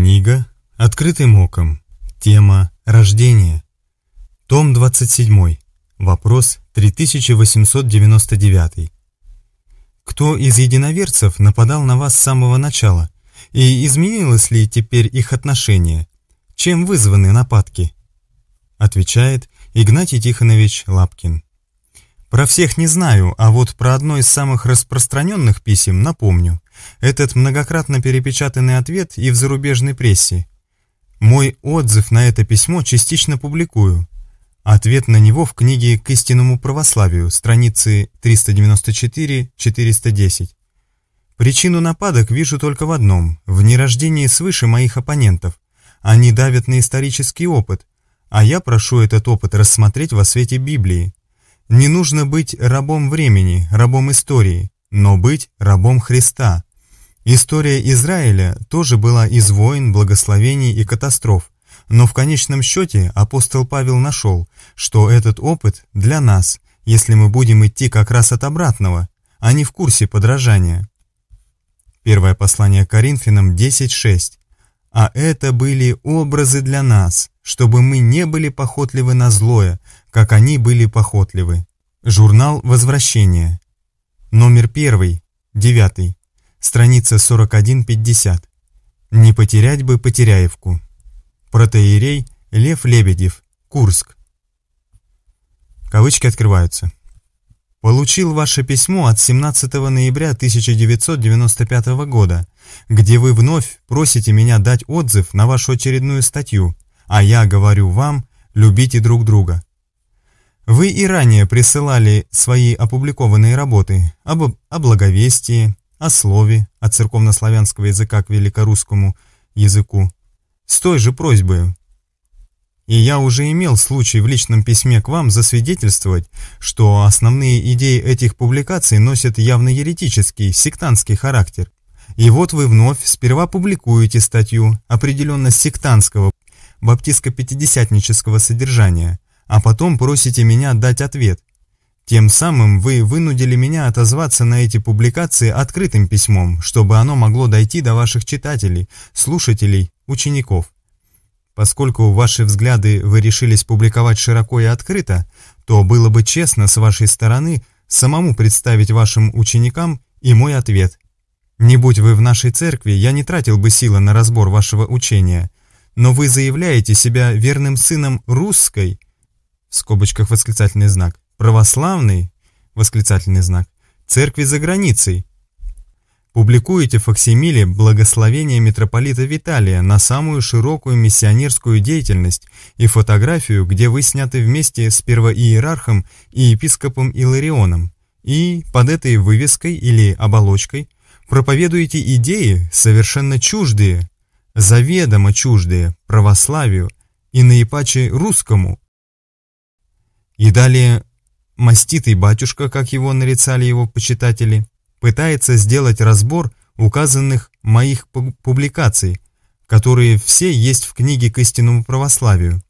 Книга «Открытым оком». Тема «Рождение». Том 27. Вопрос 3899. Кто из единоверцев нападал на вас с самого начала? И изменилось ли теперь их отношение? Чем вызваны нападки? Отвечает Игнатий Тихонович Лапкин. Про всех не знаю, а вот про одно из самых распространенных писем напомню. Этот многократно перепечатанный ответ и в зарубежной прессе. Мой отзыв на это письмо частично публикую. Ответ на него в книге «К истинному православию», страницы 394-410. Причину нападок вижу только в одном – в нерождении свыше моих оппонентов. Они давят на исторический опыт, а я прошу этот опыт рассмотреть во свете Библии. Не нужно быть рабом времени, рабом истории, но быть рабом Христа. История Израиля тоже была из войн, благословений и катастроф, но в конечном счете апостол Павел нашел, что этот опыт для нас, если мы будем идти как раз от обратного, а не в курсе подражания. Первое послание Коринфянам 10.6. «А это были образы для нас, чтобы мы не были похотливы на злое, как они были похотливы». Журнал «Возвращение». Номер 1, 9, страница 41-50. Не потерять бы Потеряевку. Протеерей Лев Лебедев, Курск. Кавычки открываются. Получил ваше письмо от 17 ноября 1995 года, где вы вновь просите меня дать отзыв на вашу очередную статью, а я говорю вам, любите друг друга. Вы и ранее присылали свои опубликованные работы об, о благовестии, о слове, о церковнославянского языка к великорусскому языку, с той же просьбой. И я уже имел случай в личном письме к вам засвидетельствовать, что основные идеи этих публикаций носят явно еретический, сектантский характер. И вот вы вновь сперва публикуете статью определенно сектантского, баптистско-пятидесятнического содержания – а потом просите меня дать ответ. Тем самым вы вынудили меня отозваться на эти публикации открытым письмом, чтобы оно могло дойти до ваших читателей, слушателей, учеников. Поскольку ваши взгляды вы решились публиковать широко и открыто, то было бы честно с вашей стороны самому представить вашим ученикам и мой ответ. Не будь вы в нашей церкви, я не тратил бы силы на разбор вашего учения, но вы заявляете себя верным сыном русской, в скобочках восклицательный знак, православный, восклицательный знак, церкви за границей. Публикуете факсимиле благословение митрополита Виталия на самую широкую миссионерскую деятельность и фотографию, где вы сняты вместе с первоиерархом и епископом Иларионом, и под этой вывеской или оболочкой проповедуете идеи, совершенно чуждые, заведомо чуждые православию и наипаче русскому, и далее маститый батюшка, как его нарицали его почитатели, пытается сделать разбор указанных моих публикаций, которые все есть в книге к истинному православию.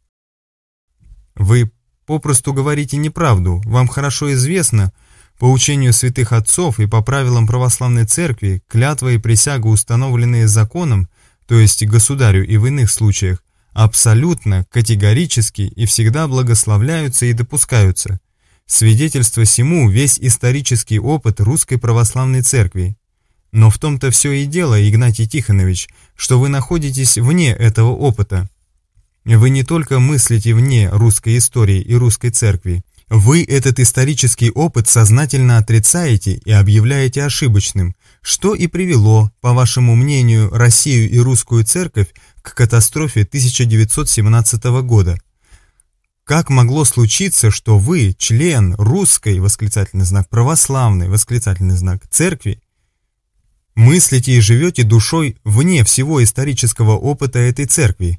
Вы попросту говорите неправду, вам хорошо известно, по учению святых отцов и по правилам православной церкви, клятва и присяга, установленные законом, то есть государю и в иных случаях, абсолютно, категорически и всегда благословляются и допускаются. Свидетельство сему весь исторический опыт Русской Православной Церкви. Но в том-то все и дело, Игнатий Тихонович, что вы находитесь вне этого опыта. Вы не только мыслите вне русской истории и русской церкви, вы этот исторический опыт сознательно отрицаете и объявляете ошибочным – что и привело, по вашему мнению, Россию и русскую церковь к катастрофе 1917 года. Как могло случиться, что вы, член русской, восклицательный знак, православной, восклицательный знак, церкви, мыслите и живете душой вне всего исторического опыта этой церкви?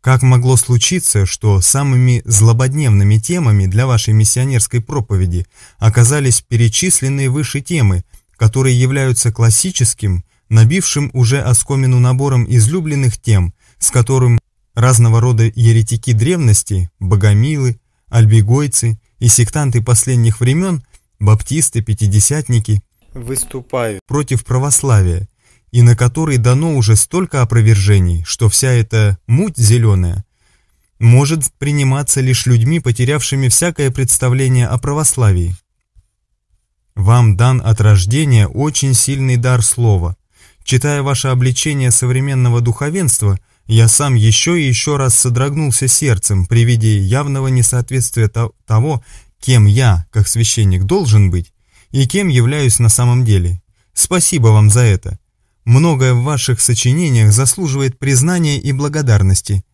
Как могло случиться, что самыми злободневными темами для вашей миссионерской проповеди оказались перечисленные выше темы – которые являются классическим, набившим уже оскомину набором излюбленных тем, с которым разного рода еретики древности, богомилы, альбегойцы и сектанты последних времен, баптисты, пятидесятники, выступают против православия, и на который дано уже столько опровержений, что вся эта муть зеленая может приниматься лишь людьми, потерявшими всякое представление о православии. Вам дан от рождения очень сильный дар слова. Читая ваше обличение современного духовенства, я сам еще и еще раз содрогнулся сердцем при виде явного несоответствия того, кем я, как священник, должен быть, и кем являюсь на самом деле. Спасибо вам за это. Многое в ваших сочинениях заслуживает признания и благодарности.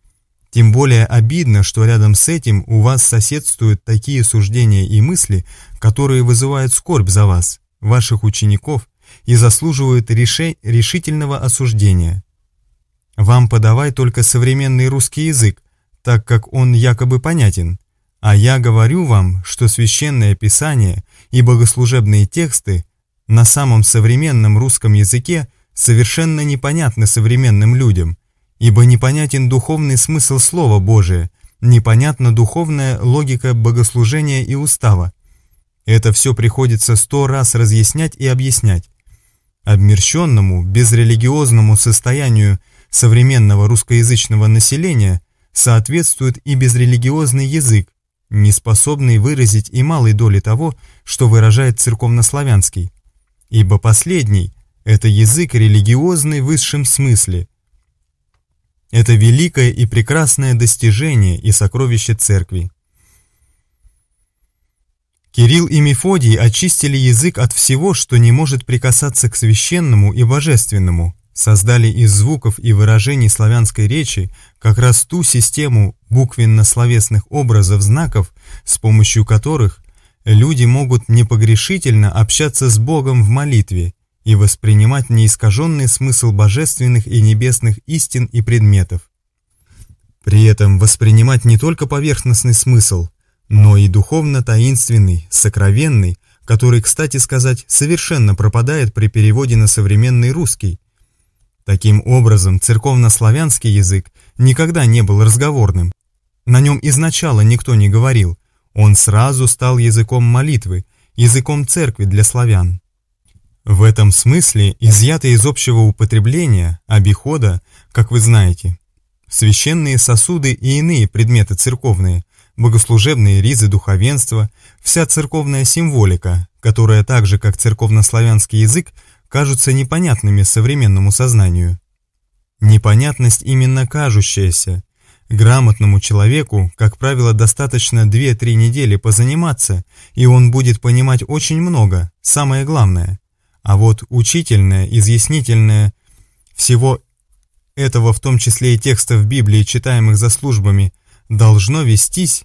Тем более обидно, что рядом с этим у вас соседствуют такие суждения и мысли, которые вызывают скорбь за вас, ваших учеников, и заслуживают реши решительного осуждения. Вам подавай только современный русский язык, так как он якобы понятен, а я говорю вам, что священное писание и богослужебные тексты на самом современном русском языке совершенно непонятны современным людям – ибо непонятен духовный смысл Слова Божия, непонятна духовная логика богослужения и устава. Это все приходится сто раз разъяснять и объяснять. Обмерщенному, безрелигиозному состоянию современного русскоязычного населения соответствует и безрелигиозный язык, не способный выразить и малой доли того, что выражает церковнославянский. Ибо последний – это язык религиозный в высшем смысле, это великое и прекрасное достижение и сокровище церкви. Кирилл и Мефодий очистили язык от всего, что не может прикасаться к священному и божественному, создали из звуков и выражений славянской речи как раз ту систему буквенно-словесных образов знаков, с помощью которых люди могут непогрешительно общаться с Богом в молитве и воспринимать неискаженный смысл божественных и небесных истин и предметов. При этом воспринимать не только поверхностный смысл, но и духовно-таинственный, сокровенный, который, кстати сказать, совершенно пропадает при переводе на современный русский. Таким образом, церковнославянский язык никогда не был разговорным. На нем изначально никто не говорил, он сразу стал языком молитвы, языком церкви для славян. В этом смысле изъяты из общего употребления, обихода, как вы знаете, священные сосуды и иные предметы церковные, богослужебные ризы духовенства, вся церковная символика, которая так же, как церковнославянский язык, кажутся непонятными современному сознанию. Непонятность именно кажущаяся. Грамотному человеку, как правило, достаточно 2-3 недели позаниматься, и он будет понимать очень много, самое главное – а вот учительное, изъяснительное, всего этого, в том числе и текстов Библии, читаемых за службами, должно вестись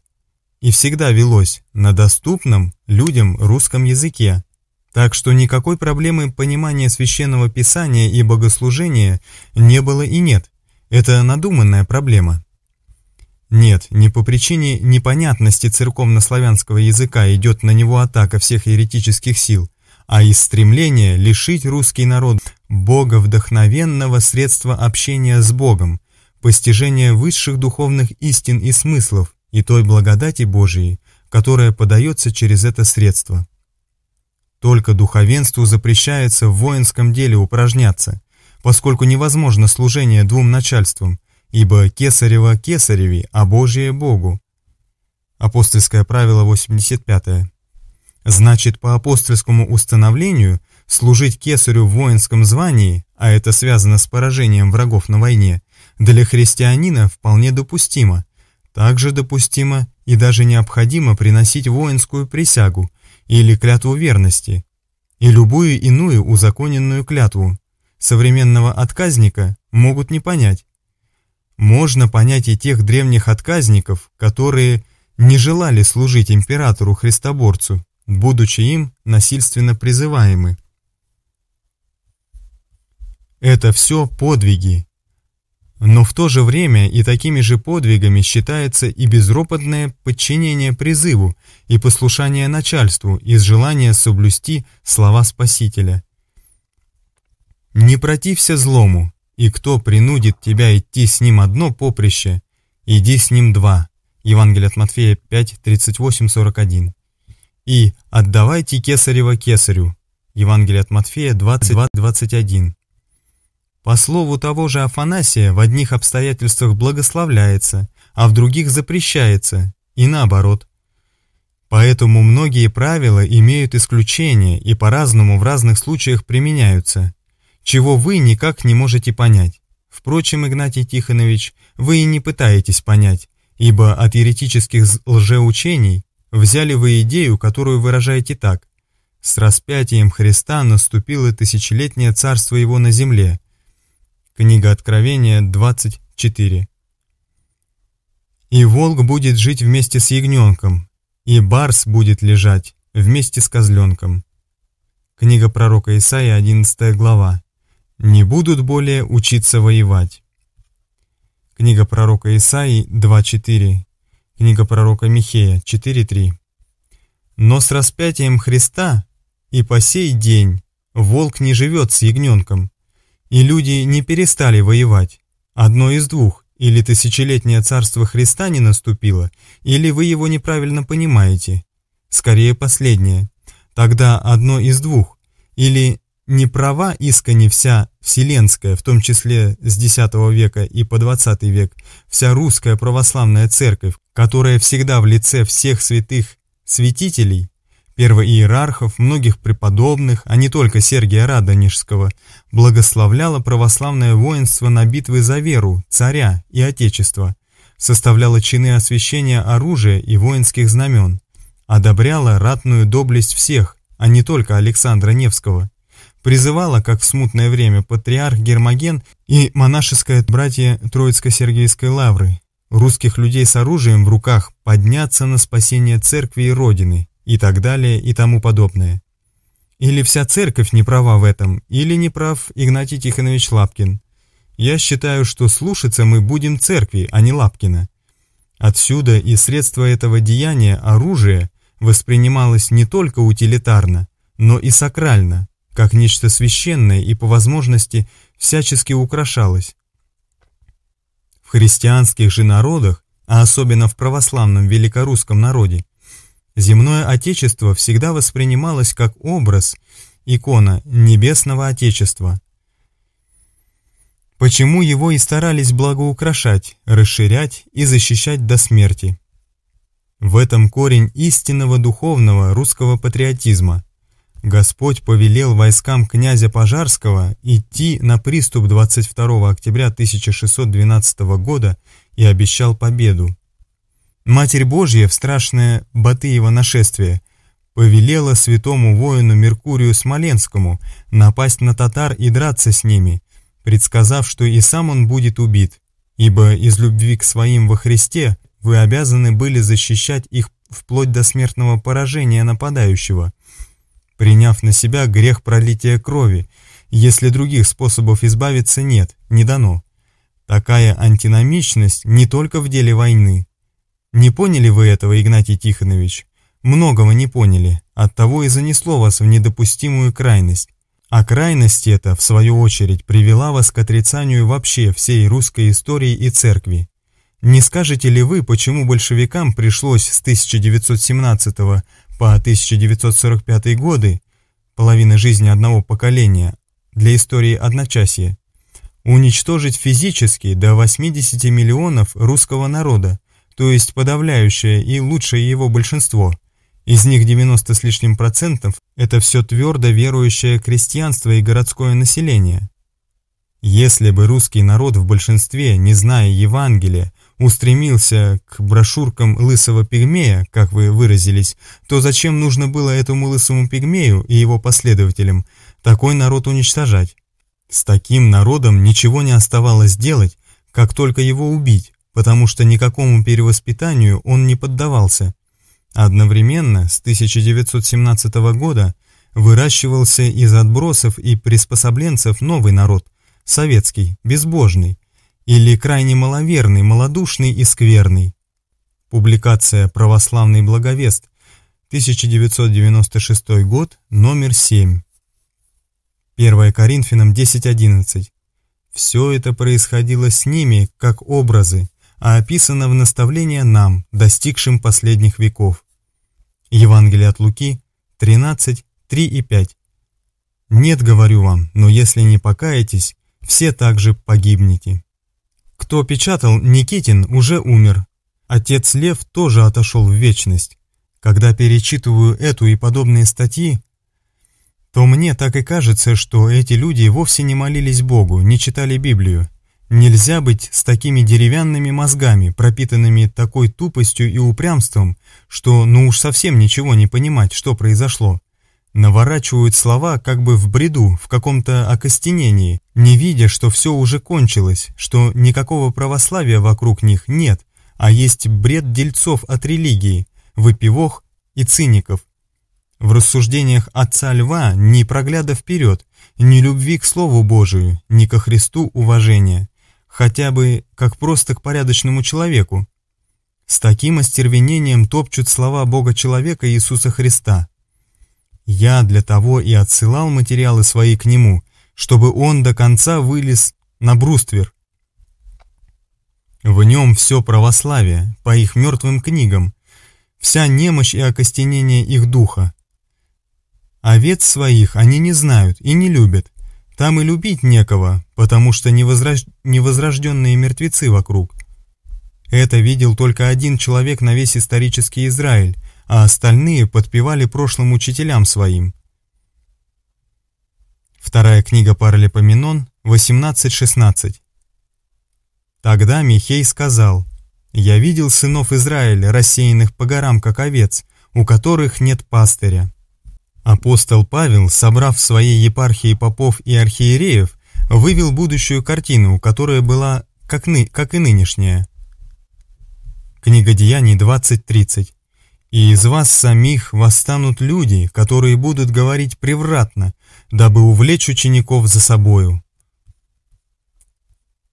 и всегда велось на доступном людям русском языке. Так что никакой проблемы понимания священного писания и богослужения не было и нет. Это надуманная проблема. Нет, не по причине непонятности церковно-славянского языка идет на него атака всех еретических сил, а из стремления лишить русский народ Бога вдохновенного средства общения с Богом, постижения высших духовных истин и смыслов и той благодати Божией, которая подается через это средство. Только духовенству запрещается в воинском деле упражняться, поскольку невозможно служение двум начальствам, ибо кесарево кесареви, а Божие Богу. Апостольское правило 85. Значит, по апостольскому установлению, служить кесарю в воинском звании, а это связано с поражением врагов на войне, для христианина вполне допустимо. Также допустимо и даже необходимо приносить воинскую присягу или клятву верности, и любую иную узаконенную клятву. Современного отказника могут не понять. Можно понять и тех древних отказников, которые не желали служить императору-христоборцу, будучи им насильственно призываемы. Это все подвиги. Но в то же время и такими же подвигами считается и безропотное подчинение призыву и послушание начальству и желание соблюсти слова Спасителя. «Не протився злому, и кто принудит тебя идти с ним одно поприще, иди с ним два». Евангелие от Матфея 5, 38, 41 и «отдавайте кесарева кесарю» Евангелие от Матфея 22-21. По слову того же Афанасия, в одних обстоятельствах благословляется, а в других запрещается, и наоборот. Поэтому многие правила имеют исключения и по-разному в разных случаях применяются, чего вы никак не можете понять. Впрочем, Игнатий Тихонович, вы и не пытаетесь понять, ибо от еретических лжеучений Взяли вы идею, которую выражаете так. С распятием Христа наступило тысячелетнее царство его на земле. Книга Откровения 24. И волк будет жить вместе с ягненком, и барс будет лежать вместе с козленком. Книга пророка Исаия, 11 глава. «Не будут более учиться воевать». Книга пророка Исаии 2.4. Книга пророка Михея 4.3. Но с распятием Христа и по сей день волк не живет с ягненком, и люди не перестали воевать. Одно из двух, или тысячелетнее царство Христа не наступило, или вы его неправильно понимаете. Скорее последнее. Тогда одно из двух, или не права искренне вся вселенская, в том числе с X века и по XX век, вся русская православная церковь, которая всегда в лице всех святых святителей, первоиерархов, многих преподобных, а не только Сергия Радонежского, благословляла православное воинство на битвы за веру, царя и отечество, составляла чины освящения оружия и воинских знамен, одобряла ратную доблесть всех, а не только Александра Невского, призывала, как в смутное время, патриарх Гермоген и монашеское братье Троицко-Сергиевской лавры, русских людей с оружием в руках подняться на спасение церкви и родины и так далее и тому подобное. Или вся церковь не права в этом, или не прав Игнатий Тихонович Лапкин. Я считаю, что слушаться мы будем церкви, а не Лапкина. Отсюда и средство этого деяния, оружие, воспринималось не только утилитарно, но и сакрально, как нечто священное и по возможности всячески украшалось. В христианских же народах, а особенно в православном великорусском народе, земное Отечество всегда воспринималось как образ, икона Небесного Отечества. Почему его и старались благоукрашать, расширять и защищать до смерти. В этом корень истинного духовного русского патриотизма – Господь повелел войскам князя Пожарского идти на приступ 22 октября 1612 года и обещал победу. Матерь Божья в страшное Батыево нашествие повелела святому воину Меркурию Смоленскому напасть на татар и драться с ними, предсказав, что и сам он будет убит, ибо из любви к своим во Христе вы обязаны были защищать их вплоть до смертного поражения нападающего – приняв на себя грех пролития крови, если других способов избавиться нет, не дано. Такая антиномичность не только в деле войны. Не поняли вы этого, Игнатий Тихонович? Многого не поняли, оттого и занесло вас в недопустимую крайность. А крайность эта, в свою очередь, привела вас к отрицанию вообще всей русской истории и церкви. Не скажете ли вы, почему большевикам пришлось с 1917 года по 1945 годы, половина жизни одного поколения, для истории одночасья, уничтожить физически до 80 миллионов русского народа, то есть подавляющее и лучшее его большинство. Из них 90 с лишним процентов – это все твердо верующее крестьянство и городское население. Если бы русский народ в большинстве, не зная Евангелия, устремился к брошюркам лысого пигмея, как вы выразились, то зачем нужно было этому лысому пигмею и его последователям такой народ уничтожать? С таким народом ничего не оставалось делать, как только его убить, потому что никакому перевоспитанию он не поддавался. Одновременно с 1917 года выращивался из отбросов и приспособленцев новый народ, советский, безбожный, или крайне маловерный, малодушный и скверный. Публикация «Православный благовест», 1996 год, номер 7. 1 Коринфянам 10.11. Все это происходило с ними, как образы, а описано в наставление нам, достигшим последних веков. Евангелие от Луки 13:3 и 5. «Нет, говорю вам, но если не покаетесь, все также погибнете». Кто печатал, Никитин уже умер. Отец Лев тоже отошел в вечность. Когда перечитываю эту и подобные статьи, то мне так и кажется, что эти люди вовсе не молились Богу, не читали Библию. Нельзя быть с такими деревянными мозгами, пропитанными такой тупостью и упрямством, что ну уж совсем ничего не понимать, что произошло. Наворачивают слова как бы в бреду, в каком-то окостенении, не видя, что все уже кончилось, что никакого православия вокруг них нет, а есть бред дельцов от религии, выпивох и циников. В рассуждениях отца Льва ни прогляда вперед, ни любви к Слову Божию, ни ко Христу уважения, хотя бы как просто к порядочному человеку. С таким остервенением топчут слова Бога-человека Иисуса Христа – я для того и отсылал материалы свои к нему, чтобы он до конца вылез на бруствер. В нем все православие, по их мертвым книгам, вся немощь и окостенение их духа. Овец своих они не знают и не любят, там и любить некого, потому что невозраж... невозрожденные мертвецы вокруг. Это видел только один человек на весь исторический Израиль, а остальные подпевали прошлым учителям своим. Вторая книга Паралипоменон, 18.16. Тогда Михей сказал, «Я видел сынов Израиля, рассеянных по горам, как овец, у которых нет пастыря». Апостол Павел, собрав в своей епархии попов и архиереев, вывел будущую картину, которая была как, ны, как и нынешняя. Книга Деяний 20.30 и из вас самих восстанут люди, которые будут говорить превратно, дабы увлечь учеников за собою.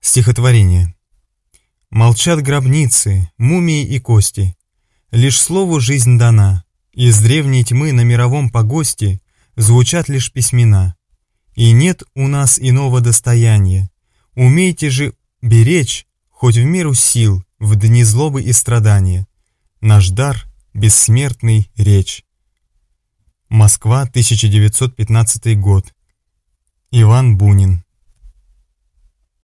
Стихотворение. Молчат гробницы, мумии и кости. Лишь слову жизнь дана. Из древней тьмы на мировом погосте звучат лишь письмена. И нет у нас иного достояния. Умейте же беречь, хоть в меру сил, в дни злобы и страдания. Наш дар — Бессмертный речь. Москва, 1915 год. Иван Бунин.